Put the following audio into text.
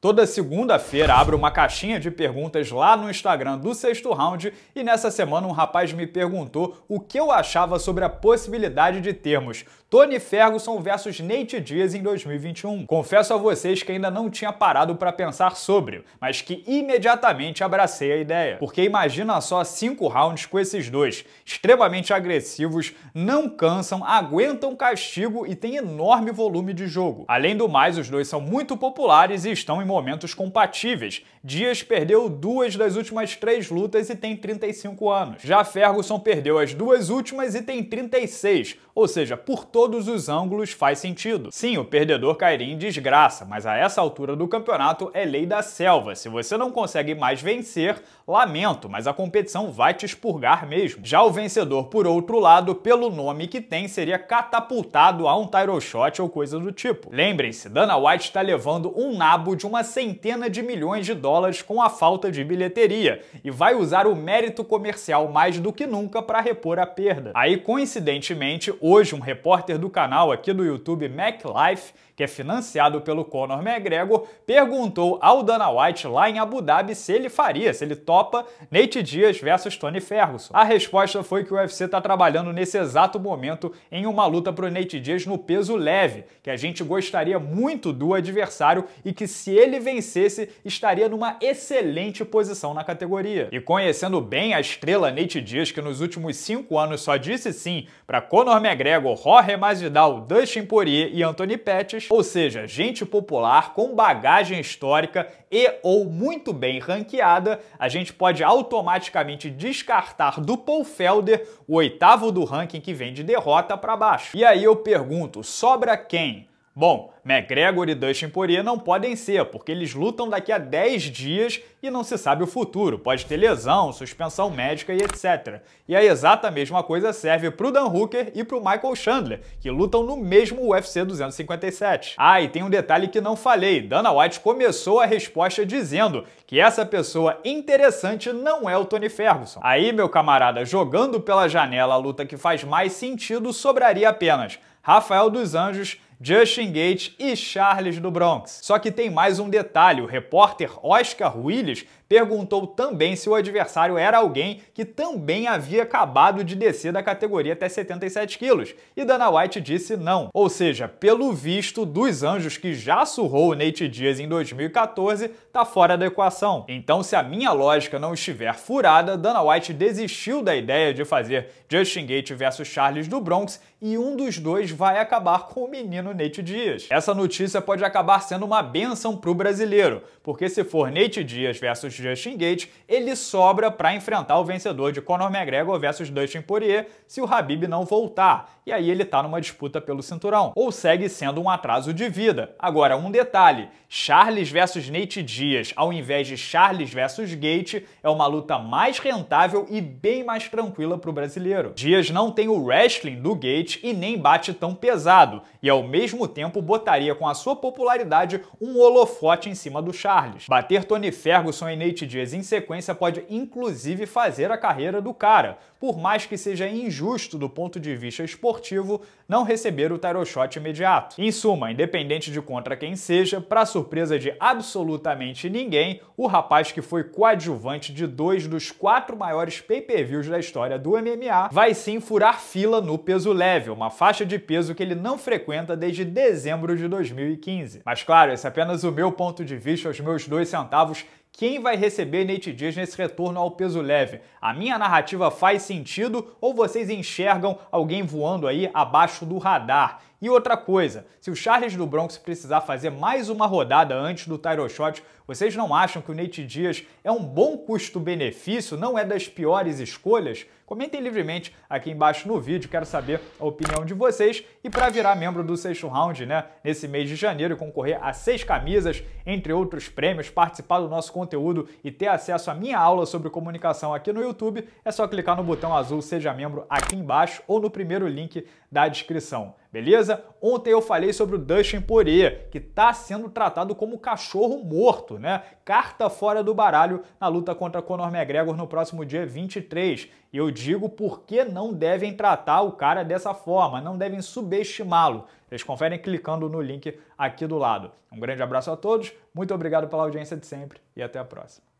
Toda segunda-feira abro uma caixinha de perguntas lá no Instagram do sexto round e nessa semana um rapaz me perguntou o que eu achava sobre a possibilidade de termos Tony Ferguson versus Nate Diaz em 2021. Confesso a vocês que ainda não tinha parado para pensar sobre, mas que imediatamente abracei a ideia. Porque imagina só cinco rounds com esses dois, extremamente agressivos, não cansam, aguentam castigo e têm enorme volume de jogo. Além do mais, os dois são muito populares e estão em momentos compatíveis. Dias perdeu duas das últimas três lutas e tem 35 anos. Já Ferguson perdeu as duas últimas e tem 36, ou seja, por todos os ângulos faz sentido. Sim, o perdedor cairia em desgraça, mas a essa altura do campeonato é lei da selva. Se você não consegue mais vencer, lamento, mas a competição vai te expurgar mesmo. Já o vencedor, por outro lado, pelo nome que tem, seria catapultado a um title shot ou coisa do tipo. Lembrem-se, Dana White está levando um nabo de uma uma centena de milhões de dólares com a falta de bilheteria e vai usar o mérito comercial mais do que nunca para repor a perda. Aí, coincidentemente, hoje um repórter do canal aqui do YouTube MacLife que é financiado pelo Conor McGregor, perguntou ao Dana White lá em Abu Dhabi se ele faria, se ele topa Nate Diaz versus Tony Ferguson. A resposta foi que o UFC está trabalhando nesse exato momento em uma luta para o Nate Diaz no peso leve, que a gente gostaria muito do adversário e que se ele vencesse estaria numa excelente posição na categoria. E conhecendo bem a estrela Nate Diaz, que nos últimos cinco anos só disse sim para Conor McGregor, Jorge Masvidal, Dustin Poirier e Anthony Pettis, ou seja, gente popular com bagagem histórica e ou muito bem ranqueada, a gente pode automaticamente descartar do Paul Felder o oitavo do ranking que vem de derrota para baixo. E aí eu pergunto, sobra quem? Bom, McGregor e Dustin Poirier não podem ser, porque eles lutam daqui a 10 dias e não se sabe o futuro. Pode ter lesão, suspensão médica e etc. E a exata mesma coisa serve pro Dan Hooker e pro Michael Chandler, que lutam no mesmo UFC 257. Ah, e tem um detalhe que não falei. Dana White começou a resposta dizendo que essa pessoa interessante não é o Tony Ferguson. Aí, meu camarada, jogando pela janela a luta que faz mais sentido sobraria apenas Rafael dos Anjos Justin Gates e Charles do Bronx. Só que tem mais um detalhe: o repórter Oscar Willis perguntou também se o adversário era alguém que também havia acabado de descer da categoria até 77 quilos, e Dana White disse não. Ou seja, pelo visto, dos anjos que já surrou o Nate Diaz em 2014, tá fora da equação. Então, se a minha lógica não estiver furada, Dana White desistiu da ideia de fazer Justin Gates versus Charles do Bronx e um dos dois vai acabar com o menino Nate Neite Dias. Essa notícia pode acabar sendo uma benção para o brasileiro, porque se for Nate Dias versus Justin Gates, ele sobra para enfrentar o vencedor de Conor McGregor versus Dustin Poirier se o Habib não voltar, e aí ele tá numa disputa pelo cinturão, ou segue sendo um atraso de vida. Agora, um detalhe, Charles versus Nate Dias, ao invés de Charles versus Gate, é uma luta mais rentável e bem mais tranquila para o brasileiro. Dias não tem o wrestling do Gate e nem bate tão pesado, e é o mesmo mesmo tempo botaria com a sua popularidade um holofote em cima do Charles. Bater Tony Ferguson e Nate Diaz em sequência pode inclusive fazer a carreira do cara, por mais que seja injusto do ponto de vista esportivo não receber o title shot imediato. Em suma, independente de contra quem seja, para surpresa de absolutamente ninguém, o rapaz que foi coadjuvante de dois dos quatro maiores pay-per-views da história do MMA vai sim furar fila no peso leve, uma faixa de peso que ele não frequenta desde desde dezembro de 2015. Mas claro, esse é apenas o meu ponto de vista, os meus dois centavos quem vai receber Nate Diaz nesse retorno ao peso leve? A minha narrativa faz sentido ou vocês enxergam alguém voando aí abaixo do radar? E outra coisa, se o Charles do Bronx precisar fazer mais uma rodada antes do title shot, vocês não acham que o Nate Diaz é um bom custo-benefício, não é das piores escolhas? Comentem livremente aqui embaixo no vídeo, quero saber a opinião de vocês. E para virar membro do sexto round, né, nesse mês de janeiro, concorrer a seis camisas, entre outros prêmios, participar do nosso conteúdo e ter acesso à minha aula sobre comunicação aqui no YouTube, é só clicar no botão azul Seja Membro aqui embaixo ou no primeiro link da descrição beleza? Ontem eu falei sobre o Dustin Poirier, que está sendo tratado como cachorro morto, né? Carta fora do baralho na luta contra Conor McGregor no próximo dia 23. Eu digo por que não devem tratar o cara dessa forma, não devem subestimá-lo. Vocês conferem clicando no link aqui do lado. Um grande abraço a todos, muito obrigado pela audiência de sempre e até a próxima.